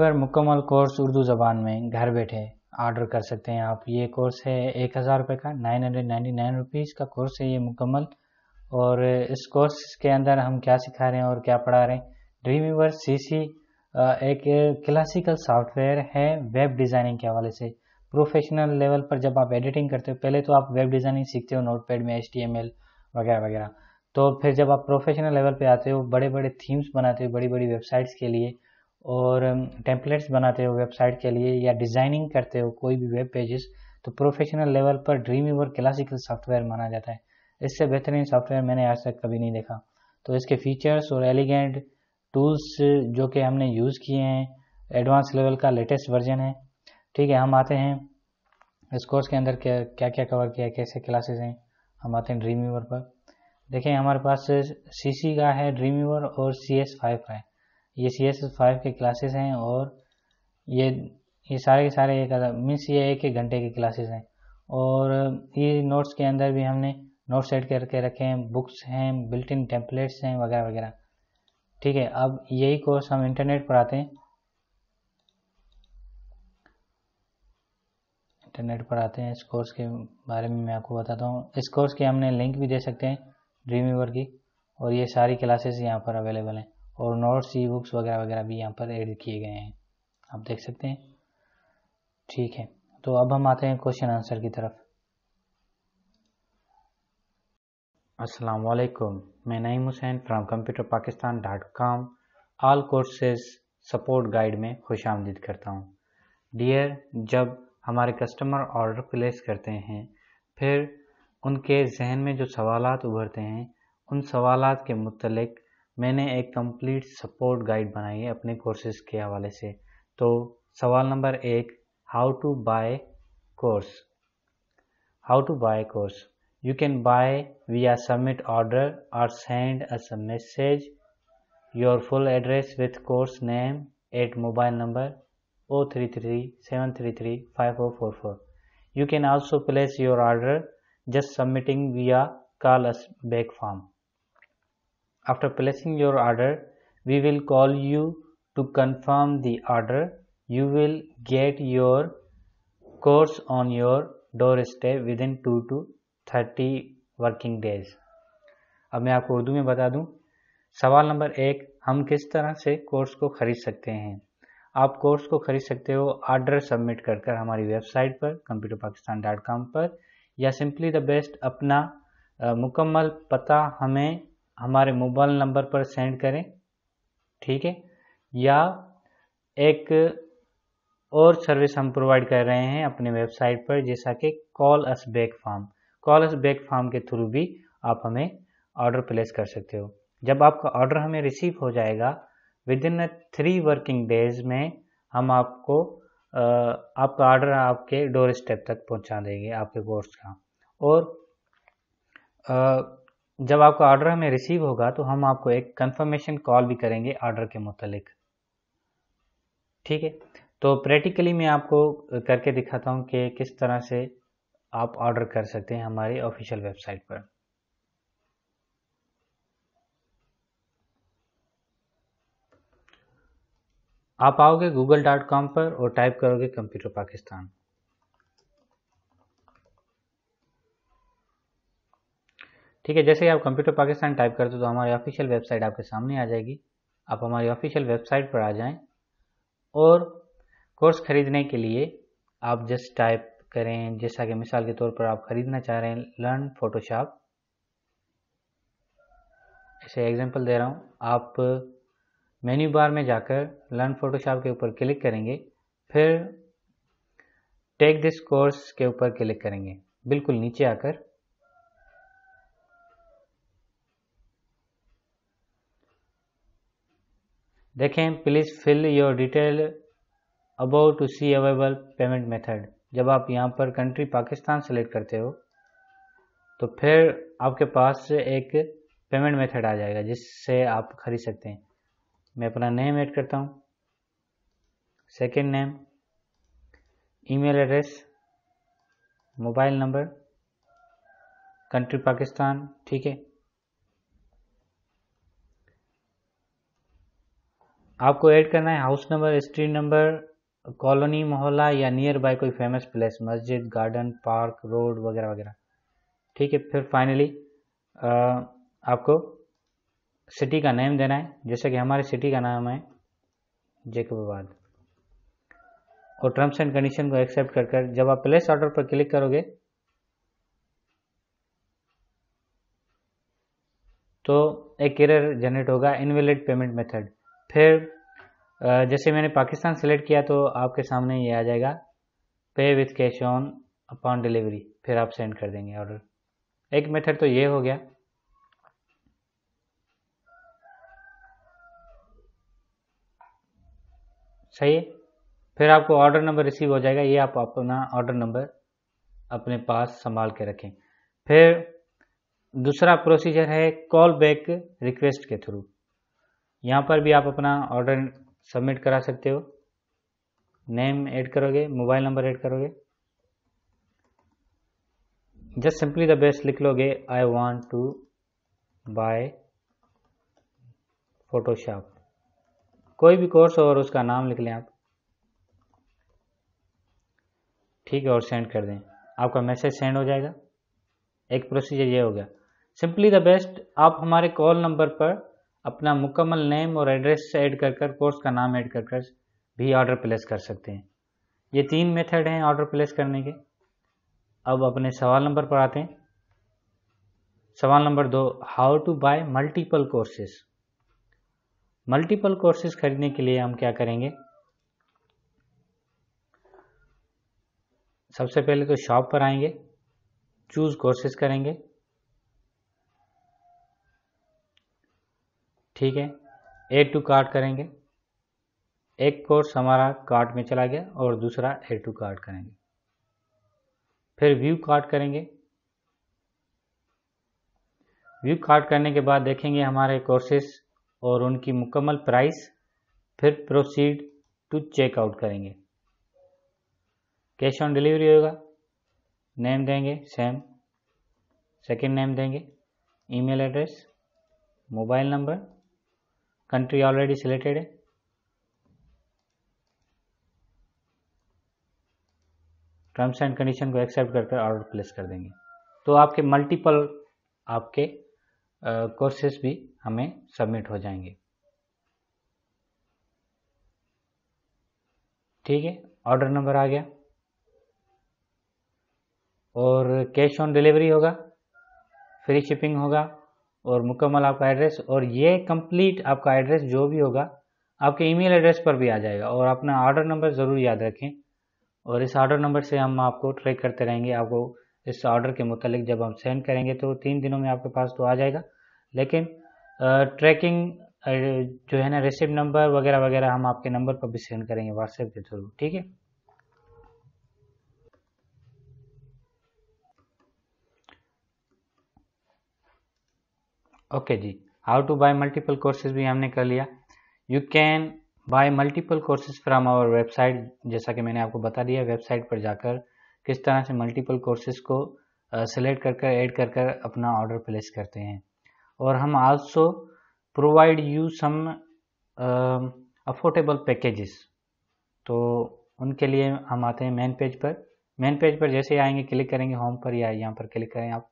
पर मुकम्मल कोर्स उर्दू ज़बान में घर बैठे आर्डर कर सकते हैं आप ये कोर्स है एक हज़ार रुपये का nine hundred ninety nine rupees का कोर्स है ये मुकम्मल और इस कोर्स के अंदर हम क्या सिखा रहे हैं और क्या पढ़ा रहे हैं ड्रीमीवर सी सी एक क्लासिकल सॉफ्टवेयर है वेब डिज़ाइनिंग के हवाले से प्रोफेशनल लेवल पर जब आप एडिटिंग करते हो पहले तो आप वेब डिज़ाइनिंग सीखते हो नोट में एच वगैरह वगैरह तो फिर जब आप प्रोफेशनल लेवल पर आते हो बड़े बड़े थीम्स बनाते हो बड़ी बड़ी वेबसाइट्स के लिए और टेम्पलेट्स बनाते हो वेबसाइट के लिए या डिज़ाइनिंग करते हो कोई भी वेब पेजेस तो प्रोफेशनल लेवल पर ड्रीम ईवर क्लासिकल सॉफ्टवेयर माना जाता है इससे बेहतरीन सॉफ्टवेयर मैंने आज तक कभी नहीं देखा तो इसके फीचर्स और एलिगेंट टूल्स जो कि हमने यूज़ किए हैं एडवांस लेवल का लेटेस्ट वर्जन है ठीक है हम आते हैं इस कोर्स के अंदर क्या क्या क्या कवर किया कैसे क्लासेस हैं हम आते हैं ड्रीम ईवर पर देखें हमारे पास सी का है ड्रीम ईवर और सी एस फाइव का है ये सी एस फाइव के क्लासेस हैं और ये ये सारे के सारे एक मीन्स ये एक एक घंटे के क्लासेस हैं और ये नोट्स के अंदर भी हमने नोट्स एड करके रखे हैं बुक्स हैं बिल्ट इन टेम्पलेट्स हैं वगैरह वगैरह ठीक है अब यही कोर्स हम इंटरनेट पर आते हैं इंटरनेट पर आते हैं इस कोर्स के बारे में मैं आपको बताता हूँ इस कोर्स के हमने लिंक भी दे सकते हैं ड्रीम की और ये सारी क्लासेस यहाँ पर अवेलेबल हैं और नॉर्थ सी बुक्स वगैरह वगैरह भी यहाँ पर ऐड किए गए हैं आप देख सकते हैं ठीक है तो अब हम आते हैं क्वेश्चन आंसर की तरफ अस्सलाम वालेकुम मैं Naeem Hussain from computer Pakistan dot com all courses support guide में खुश आमदीद करता हूँ डियर जब हमारे कस्टमर ऑर्डर प्लेस करते हैं फिर उनके जहन में जो सवाल उभरते हैं उन सवाल के मतलब मैंने एक कंप्लीट सपोर्ट गाइड बनाई है अपने कोर्सेज के हवाले से तो सवाल नंबर एक how to buy course how to buy course you can buy we are submit order और send us a message your full address with course name at mobile number O three three seven three three five four four four you can also place your order just submitting we are call us back form After placing your order, we will call you to confirm the order. You will get your course on your doorstep within 2 to 30 working days. अब मैं आपको उर्दू में बता दूं। सवाल number एक हम किस तरह से कोर्स को खरीद सकते हैं आप कोर्स को खरीद सकते हो ऑर्डर सबमिट कर कर हमारी वेबसाइट पर कंप्यूटर पाकिस्तान डॉट कॉम पर या सिंपली द बेस्ट अपना आ, मुकम्मल पता हमें हमारे मोबाइल नंबर पर सेंड करें ठीक है या एक और सर्विस हम प्रोवाइड कर रहे हैं अपने वेबसाइट पर जैसा कि call us back form call us back form के थ्रू भी आप हमें ऑर्डर प्लेस कर सकते हो जब आपका ऑर्डर हमें रिसीव हो जाएगा within three working days में हम आपको आपका ऑर्डर आपके डोर स्टेप तक पहुंचा देंगे आपके कोर्स का और जब आपका ऑर्डर हमें रिसीव होगा तो हम आपको एक कंफर्मेशन कॉल भी करेंगे ऑर्डर के मुतलिक ठीक है तो प्रैक्टिकली मैं आपको करके दिखाता हूँ कि किस तरह से आप ऑर्डर कर सकते हैं हमारी ऑफिशियल वेबसाइट पर आप आओगे गूगल डॉट कॉम पर और टाइप करोगे कंप्यूटर पाकिस्तान ठीक है जैसे ही आप कंप्यूटर पाकिस्तान टाइप करते हो तो हमारी ऑफिशियल वेबसाइट आपके सामने आ जाएगी आप हमारी ऑफिशियल वेबसाइट पर आ जाएं और कोर्स खरीदने के लिए आप जस्ट टाइप करें जैसा कि मिसाल के तौर पर आप खरीदना चाह रहे हैं लर्न फोटोशॉप ऐसे एग्जांपल दे रहा हूँ आप मेन्यू बार में जाकर लर्न फोटोशॉप के ऊपर क्लिक करेंगे फिर टेक दिस कोर्स के ऊपर क्लिक करेंगे बिल्कुल नीचे आकर देखें please fill your detail about to see available payment method जब आप यहाँ पर कंट्री पाकिस्तान सेलेक्ट करते हो तो फिर आपके पास एक पेमेंट मेथड आ जाएगा जिससे आप खरीद सकते हैं मैं अपना नेम ऐड करता हूँ second name email address mobile number country Pakistan ठीक है आपको ऐड करना है house number street number colony मोहल्ला या नियर बाय कोई फेमस प्लेस मस्जिद गार्डन पार्क रोड वगैरह वगैरह ठीक है फिर फाइनली आपको सिटी का नेम देना है जैसे कि हमारे सिटी का नाम है जैकबाबाद और टर्म्स एंड कंडीशन को एक्सेप्ट कर कर जब आप प्लेस ऑर्डर पर क्लिक करोगे तो एक एरर जनरेट होगा इनवेलिड पेमेंट मेथड फिर जैसे मैंने पाकिस्तान सेलेक्ट किया तो आपके सामने ये आ जाएगा pay with cash on upon delivery फिर आप सेंड कर देंगे ऑर्डर एक मेथड तो ये हो गया सही है फिर आपको ऑर्डर नंबर रिसीव हो जाएगा ये आप अपना ऑर्डर नंबर अपने पास संभाल के रखें फिर दूसरा प्रोसीजर है कॉल बैक रिक्वेस्ट के थ्रू यहाँ पर भी आप अपना ऑर्डर सबमिट करा सकते हो नेम ऐड करोगे मोबाइल नंबर ऐड करोगे जस्ट सिंपली द बेस्ट लिख लोगे I want to buy Photoshop कोई भी कोर्स हो और उसका नाम लिख लें आप ठीक है और सेंड कर दें आपका मैसेज सेंड हो जाएगा एक प्रोसीजर ये हो गया सिंपली द बेस्ट आप हमारे कॉल नंबर पर अपना मुकम्मल नेम और एड्रेस ऐड कर कर कोर्स का नाम ऐड कर कर भी ऑर्डर प्लेस कर सकते हैं ये तीन मेथड हैं ऑर्डर प्लेस करने के अब अपने सवाल नंबर पर आते हैं सवाल नंबर दो how to buy multiple courses multiple courses खरीदने के लिए हम क्या करेंगे सबसे पहले तो शॉप पर आएंगे चूज कोर्सेज करेंगे ठीक है एड टू कार्ट करेंगे एक कोर्स हमारा कार्ट में चला गया और दूसरा एड टू कार्ट करेंगे फिर व्यू कार्ट करेंगे व्यू कार्ट करने के बाद देखेंगे हमारे कोर्सेस और उनकी मुकम्मल प्राइस फिर प्रोसीड टू चेकआउट करेंगे कैश ऑन डिलीवरी होगा नेम देंगे सेम सेकंड नेम देंगे email address mobile number country already selected terms and condition को एक्सेप्ट करके ऑर्डर प्लेस कर देंगे तो आपके मल्टीपल आपके कोर्सेज भी हमें सबमिट हो जाएंगे ठीक है ऑर्डर नंबर आ गया और कैश ऑन डिलीवरी होगा फ्री शिपिंग होगा और मुकम्मल आपका एड्रेस और ये कंप्लीट आपका एड्रेस जो भी होगा आपके ईमेल एड्रेस पर भी आ जाएगा और अपना ऑर्डर नंबर ज़रूर याद रखें और इस ऑर्डर नंबर से हम आपको ट्रैक करते रहेंगे आपको इस ऑर्डर के मुतलिक जब हम सेंड करेंगे तो तीन दिनों में आपके पास तो आ जाएगा लेकिन ट्रैकिंग जो है ना रिसिप्ट नंबर वगैरह वगैरह हम आपके नंबर पर भी सेंड करेंगे व्हाट्सएप के थ्रू ठीक है ओके जी how to buy multiple courses भी हमने कर लिया you can buy multiple courses from our website जैसा कि मैंने आपको बता दिया वेबसाइट पर जाकर किस तरह से मल्टीपल कोर्सेज को सेलेक्ट कर कर एड कर कर अपना ऑर्डर प्लेस करते हैं और हम also provide you some affordable packages तो उनके लिए हम आते हैं मेन पेज पर मेन पेज पर जैसे ही आएंगे क्लिक करेंगे होम पर या यहाँ पर क्लिक करें आप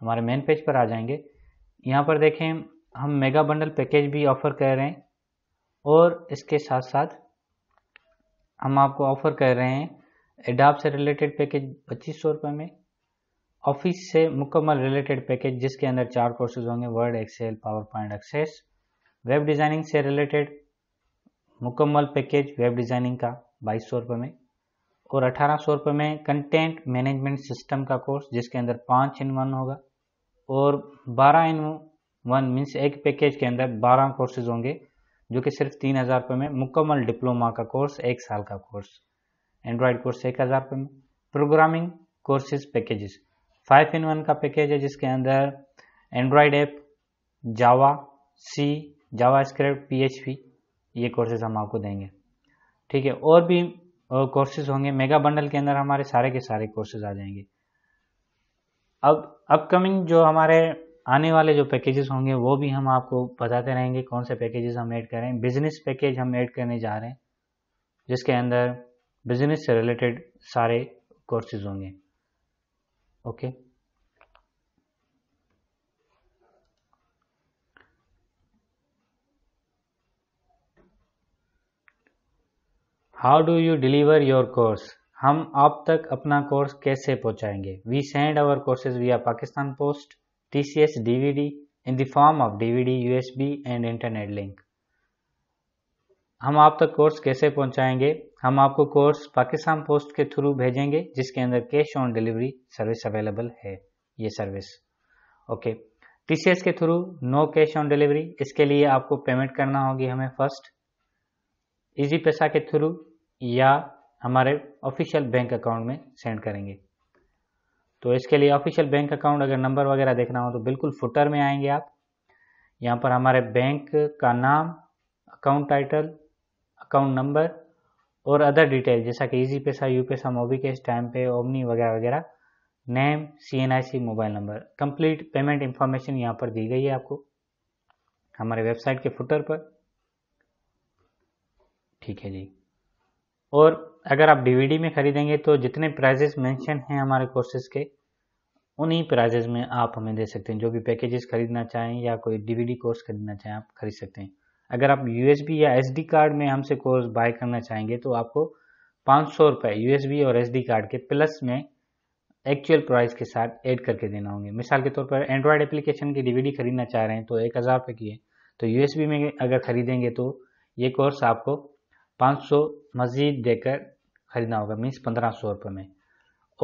हमारे मेन पेज पर आ जाएंगे यहाँ पर देखें हम मेगा बंडल पैकेज भी ऑफ़र कर रहे हैं और इसके साथ साथ हम आपको ऑफ़र कर रहे हैं एडाप से रिलेटेड पैकेज पच्चीस सौ रुपये में ऑफिस से मुकम्मल रिलेटेड पैकेज जिसके अंदर चार कोर्सेज होंगे Word Excel PowerPoint Access web designing से रिलेटेड मुकम्मल पैकेज वेब डिज़ाइनिंग का बाईस सौ रुपये में और अठारह सौ रुपये में कंटेंट मैनेजमेंट सिस्टम का कोर्स जिसके अंदर पाँच इन वन होगा और 12 इन वन मीन्स एक पैकेज के अंदर 12 कोर्सेज होंगे जो कि सिर्फ तीन हज़ार रुपये में मुकम्मल डिप्लोमा का कोर्स एक साल का कोर्स एंड्रॉयड कोर्स एक हज़ार रुपये में programming courses packages five in one का पैकेज है जिसके अंदर Android app Java C JavaScript P ये कोर्सेज हम आपको देंगे ठीक है और भी कोर्सेज होंगे मेगा बंडल के अंदर हमारे सारे के सारे कोर्सेज आ जाएंगे अब अपकमिंग जो हमारे आने वाले जो पैकेजेस होंगे वो भी हम आपको बताते रहेंगे कौन से पैकेजेस हम ऐड करें बिजनेस पैकेज हम ऐड करने जा रहे हैं जिसके अंदर बिजनेस से रिलेटेड सारे कोर्सेज होंगे okay how do you deliver your course हम आप तक अपना कोर्स कैसे पहुंचाएंगे we send our courses we Pakistan post T C S D V D in the form of D V D U S B and internet link हम आप तक course कैसे पहुंचाएंगे हम आपको कोर्स पाकिस्तान पोस्ट के थ्रू भेजेंगे जिसके अंदर cash on delivery service available है ये सर्विस ओके टीसीएस के through no cash on delivery इसके लिए आपको पेमेंट करना होगी हमें फर्स्ट इजी पैसा के थ्रू या हमारे ऑफिशियल बैंक अकाउंट में सेंड करेंगे तो इसके लिए ऑफिशियल बैंक अकाउंट अगर नंबर वगैरह देखना हो तो बिल्कुल फुटर में आएंगे आप यहाँ पर हमारे बैंक का नाम अकाउंट टाइटल अकाउंट नंबर और अदर डिटेल जैसा कि Easypaisa UPaisa Mobicash Timepey Omni वगैरह वगैरह name C N I C mobile number complete payment information यहाँ पर दी गई है आपको हमारे वेबसाइट के फुटर पर ठीक है जी और अगर आप डीवीडी में ख़रीदेंगे तो जितने प्राइजेस मेंशन हैं हमारे कोर्सेज के उन्हीं प्राइजेज में आप हमें दे सकते हैं जो भी पैकेजेस खरीदना चाहें या कोई डीवीडी कोर्स खरीदना चाहें आप खरीद सकते हैं अगर आप यूएसबी या एसडी कार्ड में हमसे कोर्स बाय करना चाहेंगे तो आपको पाँच सौ रुपये यू और एस कार्ड के प्लस में एक्चुअल प्राइस के साथ ऐड करके देना होंगे मिसाल के तौर पर एंड्रॉयड एप्लीकेशन की डी खरीदना चाह रहे हैं तो एक हज़ार रुपये की है तो यू में अगर ख़रीदेंगे तो ये कोर्स आपको पाँच सौ मज़ीद देकर ख़रीदना होगा मीन्स पंद्रह सौ रुपये में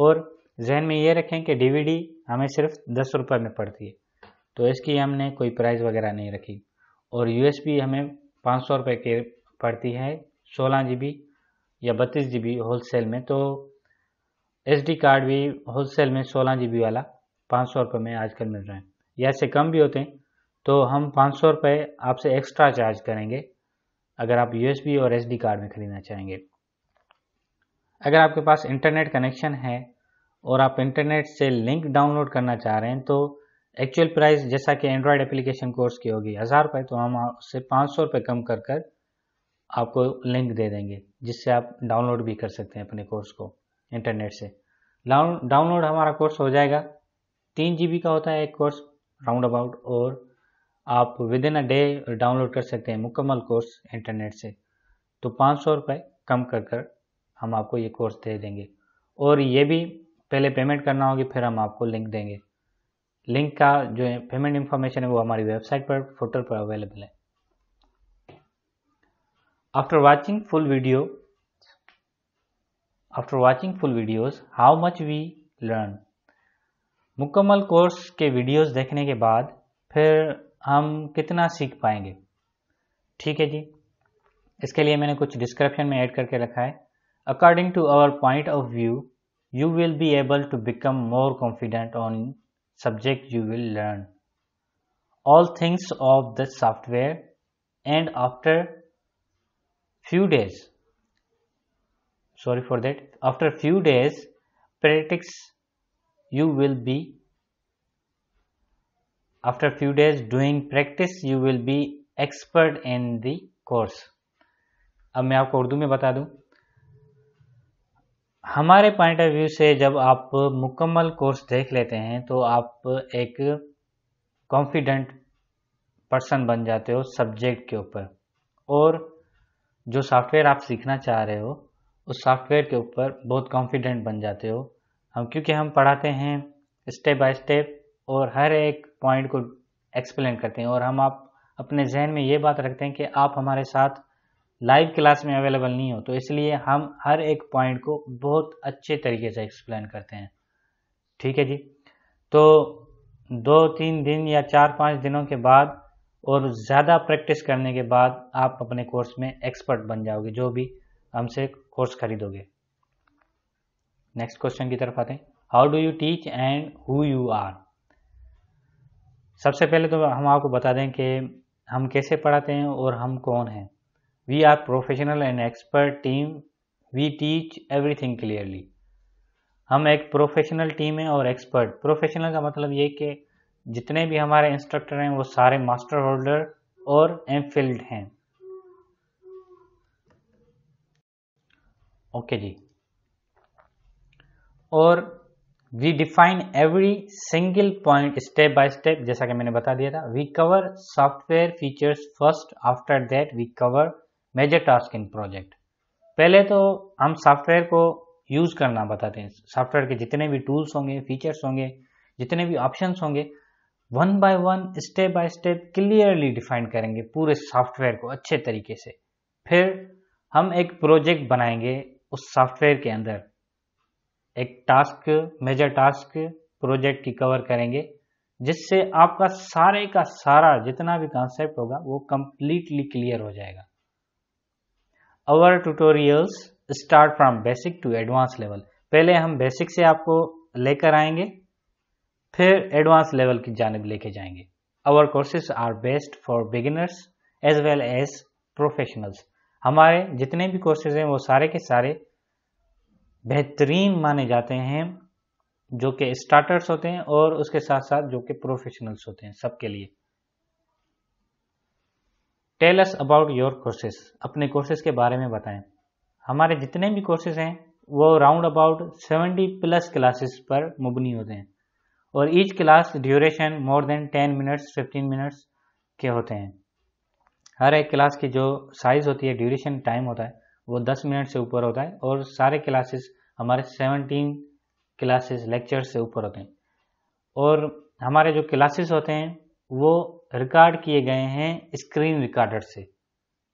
और जहन में ये रखें कि डीवीडी हमें सिर्फ दस रुपये में पड़ती है तो इसकी हमने कोई प्राइस वगैरह नहीं रखी और यूएसबी हमें पाँच सौ रुपये के पड़ती है सोलह जीबी या बत्तीस जीबी होलसेल में तो एसडी कार्ड भी होलसेल में सोलह जीबी वाला पाँच सौ रुपये में आजकल मिल रहा है या इससे कम भी होते हैं तो हम पाँच सौ रुपये आपसे एक्स्ट्रा चार्ज करेंगे अगर आप यूएसबी और एसडी कार्ड में ख़रीदना चाहेंगे अगर आपके पास इंटरनेट कनेक्शन है और आप इंटरनेट से लिंक डाउनलोड करना चाह रहे हैं तो एक्चुअल प्राइस जैसा कि एंड्रॉयड एप्लीकेशन कोर्स की होगी हज़ार रुपये तो हम उससे पाँच सौ रुपये कम कर कर आपको लिंक दे देंगे जिससे आप डाउनलोड भी कर सकते हैं अपने कोर्स को इंटरनेट से डाउनलोड हमारा कोर्स हो जाएगा तीन जी का होता है एक कोर्स राउंड अबाउट और आप within a day download कर सकते हैं मुकम्मल कोर्स इंटरनेट से तो पाँच सौ रुपये कम कर कर हम आपको ये कोर्स दे देंगे और ये भी पहले पेमेंट करना होगी फिर हम आपको लिंक देंगे लिंक का जो है पेमेंट इंफॉर्मेशन है वो हमारी वेबसाइट पर पोर्टल पर अवेलेबल है after watching full video after watching full videos how much we learn मुकम्मल कोर्स के वीडियोस देखने के बाद फिर हम कितना सीख पाएंगे ठीक है जी इसके लिए मैंने कुछ डिस्क्रिप्शन में ऐड करके रखा है According to our point of view, you will be able to become more confident on subject you will learn. All things of the software and after few days, sorry for that, after few days practice you will be after few days doing practice you will be expert in the course अब मैं आपको उर्दू में बता दूं हमारे point of view से जब आप मुकम्मल कोर्स देख लेते हैं तो आप एक कॉन्फिडेंट पर्सन बन जाते हो सब्जेक्ट के ऊपर और जो सॉफ्टवेयर आप सीखना चाह रहे हो उस सॉफ्टवेयर के ऊपर बहुत कॉन्फिडेंट बन जाते हो हम क्योंकि हम पढ़ाते हैं स्टेप बाय स्टेप और हर एक पॉइंट को एक्सप्लेन करते हैं और हम आप अपने जहन में ये बात रखते हैं कि आप हमारे साथ लाइव क्लास में अवेलेबल नहीं हो तो इसलिए हम हर एक पॉइंट को बहुत अच्छे तरीके से एक्सप्लेन करते हैं ठीक है जी तो दो तीन दिन या चार पाँच दिनों के बाद और ज़्यादा प्रैक्टिस करने के बाद आप अपने कोर्स में एक्सपर्ट बन जाओगे जो भी हमसे कोर्स खरीदोगे नेक्स्ट क्वेश्चन की तरफ आते हैं how do you teach and who you are सबसे पहले तो हम आपको बता दें कि हम कैसे पढ़ाते हैं और हम कौन हैं We are professional and expert team. We teach everything clearly. हम एक प्रोफेशनल टीम है और एक्सपर्ट प्रोफेशनल का मतलब ये कि जितने भी हमारे इंस्ट्रक्टर हैं वो सारे मास्टर होल्डर और एम फील्ड हैं ओके okay जी और we define every single point step by step जैसा कि मैंने बता दिया था we cover software features first after that we cover major task in project पहले तो हम सॉफ्टवेयर को यूज़ करना बताते हैं सॉफ्टवेयर के जितने भी टूल्स होंगे फीचर्स होंगे जितने भी ऑप्शन होंगे one by one step by step clearly define करेंगे पूरे सॉफ्टवेयर को अच्छे तरीके से फिर हम एक प्रोजेक्ट बनाएंगे उस सॉफ्टवेयर के अंदर एक टास्क मेजर टास्क प्रोजेक्ट की कवर करेंगे जिससे आपका सारे का सारा जितना भी कॉन्सेप्ट होगा वो कंप्लीटली क्लियर हो जाएगा our tutorials start from basic to advance level पहले हम बेसिक से आपको लेकर आएंगे फिर एडवांस लेवल की जानब लेके जाएंगे our courses are best for beginners as well as professionals हमारे जितने भी कोर्सेज हैं वो सारे के सारे बेहतरीन माने जाते हैं जो कि स्टार्टर्स होते हैं और उसके साथ साथ जो कि प्रोफेशनल्स होते हैं सबके लिए tell us about your courses अपने कोर्सेज के बारे में बताएं हमारे जितने भी कोर्सेज हैं वो round about seventy plus classes पर मुबनी होते हैं और each class duration more than ten minutes fifteen minutes के होते हैं हर एक क्लास की जो साइज़ होती है ड्यूरेशन टाइम होता है वो दस मिनट से ऊपर होता है और सारे क्लासेस हमारे सेवनटीन क्लासेस लेक्चर से ऊपर होते हैं और हमारे जो क्लासेस होते हैं वो रिकॉर्ड किए गए हैं स्क्रीन रिकॉर्डर से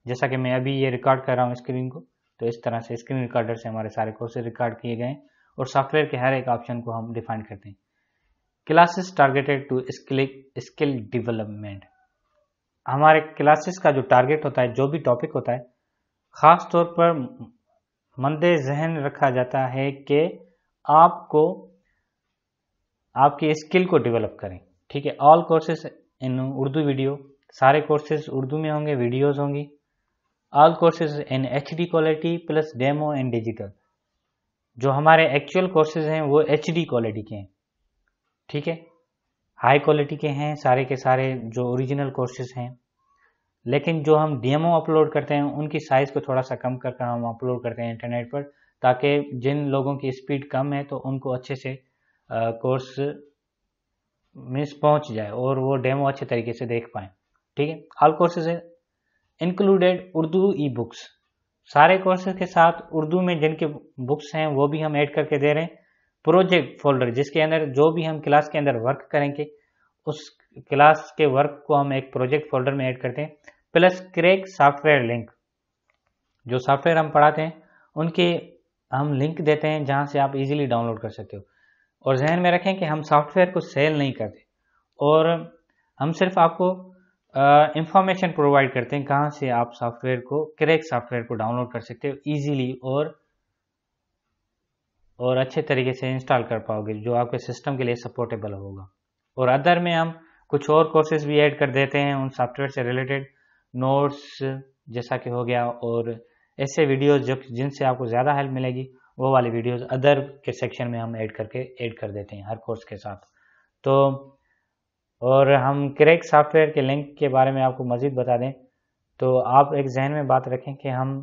जैसा कि मैं अभी ये रिकॉर्ड कर रहा हूँ स्क्रीन को तो इस तरह से स्क्रीन रिकॉर्डर से हमारे सारे कोर्सेज रिकॉर्ड किए गए और सॉफ्टवेयर के हर एक ऑप्शन को हम डिफाइन करते हैं classes targeted to skill skill development हमारे क्लासेस का जो टारगेट होता है जो भी टॉपिक होता है ख़ास तौर पर मंदे जहन रखा जाता है कि आपको आपकी स्किल को डेवलप करें ठीक है all courses in Urdu video सारे कोर्सेज उर्दू में होंगे वीडियोस होंगी all courses in H quality plus demo and digital जो हमारे एक्चुअल कोर्सेज हैं वो एच क्वालिटी के हैं ठीक है हाई क्वालिटी के हैं सारे के सारे जो ओरिजिनल कोर्सेज हैं लेकिन जो हम डेमो अपलोड करते हैं उनकी साइज़ को थोड़ा सा कम करके हम अपलोड करते हैं इंटरनेट पर ताकि जिन लोगों की स्पीड कम है तो उनको अच्छे से कोर्स मिस पहुंच जाए और वो डेमो अच्छे तरीके से देख पाए ठीक है ऑल कोर्सेज है इंक्लूडेड उर्दू ई बुक्स सारे कोर्सेज के साथ उर्दू में जिनके बुक्स हैं वो भी हम ऐड करके दे रहे हैं प्रोजेक्ट फोल्डर जिसके अंदर जो भी हम क्लास के अंदर वर्क करेंगे उस क्लास के वर्क को हम एक प्रोजेक्ट फोल्डर में ऐड करते हैं प्लस क्रेक सॉफ्टवेयर लिंक जो सॉफ्टवेयर हम पढ़ाते हैं उनके हम लिंक देते हैं जहाँ से आप इजीली डाउनलोड कर सकते हो और जहन में रखें कि हम सॉफ्टवेयर को सेल नहीं करते और हम सिर्फ आपको इंफॉर्मेशन प्रोवाइड करते हैं कहाँ से आप सॉफ्टवेयर को क्रैक सॉफ्टवेयर को डाउनलोड कर सकते हो ईजीली और और अच्छे तरीके से इंस्टॉल कर पाओगे जो आपके सिस्टम के लिए सपोर्टेबल होगा और अदर में हम कुछ और कोर्सेज भी ऐड कर देते हैं उन सॉफ्टवेयर से रिलेटेड नोट्स जैसा कि हो गया और ऐसे वीडियोज जो जिनसे आपको ज़्यादा हेल्प मिलेगी वो वाली वीडियोस अदर के सेक्शन में हम ऐड करके ऐड कर देते हैं हर कोर्स के साथ तो और हम क्रैक सॉफ्टवेयर के लिंक के बारे में आपको मज़ीद बता दें तो आप एक जहन में बात रखें कि हम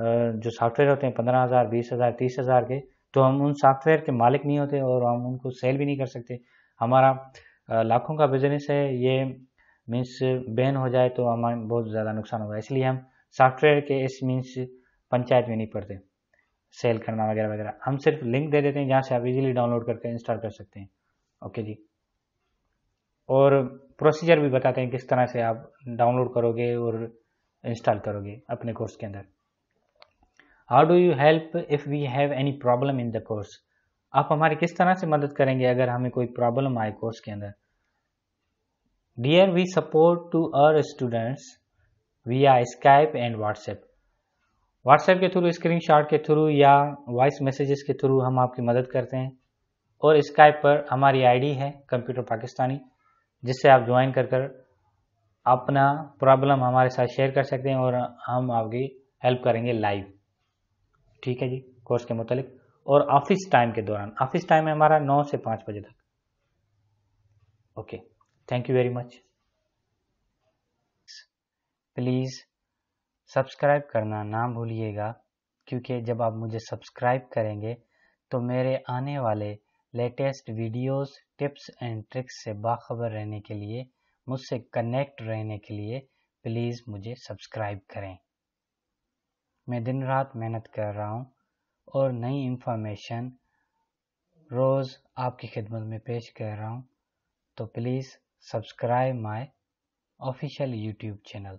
जो सॉफ्टवेयर होते हैं पंद्रह हज़ार बीस हज़ार तीस हज़ार के तो हम उन सॉफ्टवेयर के मालिक नहीं होते और हम उनको सेल भी नहीं कर सकते हमारा लाखों का बिजनेस है ये मीन्स बैन हो जाए तो हमारे बहुत ज़्यादा नुकसान होगा इसलिए हम सॉफ्टवेयर के इस मीन्स पंचायत में नहीं पड़ते सेल करना वगैरह वगैरह हम सिर्फ लिंक दे देते हैं जहाँ से आप इजीली डाउनलोड करके इंस्टॉल कर सकते हैं ओके जी और प्रोसीजर भी बताते हैं किस तरह से आप डाउनलोड करोगे और इंस्टॉल करोगे अपने कोर्स के अंदर how do you help if we have any problem in the course आप हमारी किस तरह से मदद करेंगे अगर हमें कोई प्रॉब्लम आए कोर्स के अंदर dear we support to our students we are Skype and WhatsApp WhatsApp के थ्रू स्क्रीनशॉट के थ्रू या वॉइस मैसेजेस के थ्रू हम आपकी मदद करते हैं और स्काइप पर हमारी आईडी है कंप्यूटर पाकिस्तानी जिससे आप ज्वाइन कर कर अपना प्रॉब्लम हमारे साथ शेयर कर सकते हैं और हम आपकी हेल्प करेंगे लाइव ठीक है जी कोर्स के मुतालिक और ऑफिस टाइम के दौरान ऑफिस टाइम है हमारा नौ से पाँच बजे तक okay thank you very much please subscribe करना ना भूलिएगा क्योंकि जब आप मुझे सब्सक्राइब करेंगे तो मेरे आने वाले latest videos tips and tricks से बाखबर रहने के लिए मुझसे कनेक्ट रहने के लिए प्लीज़ मुझे सब्सक्राइब करें मैं दिन रात मेहनत कर रहा हूँ और नई इन्फॉर्मेशन रोज़ आपकी खिदमत में पेश कर रहा हूँ तो please subscribe my official YouTube channel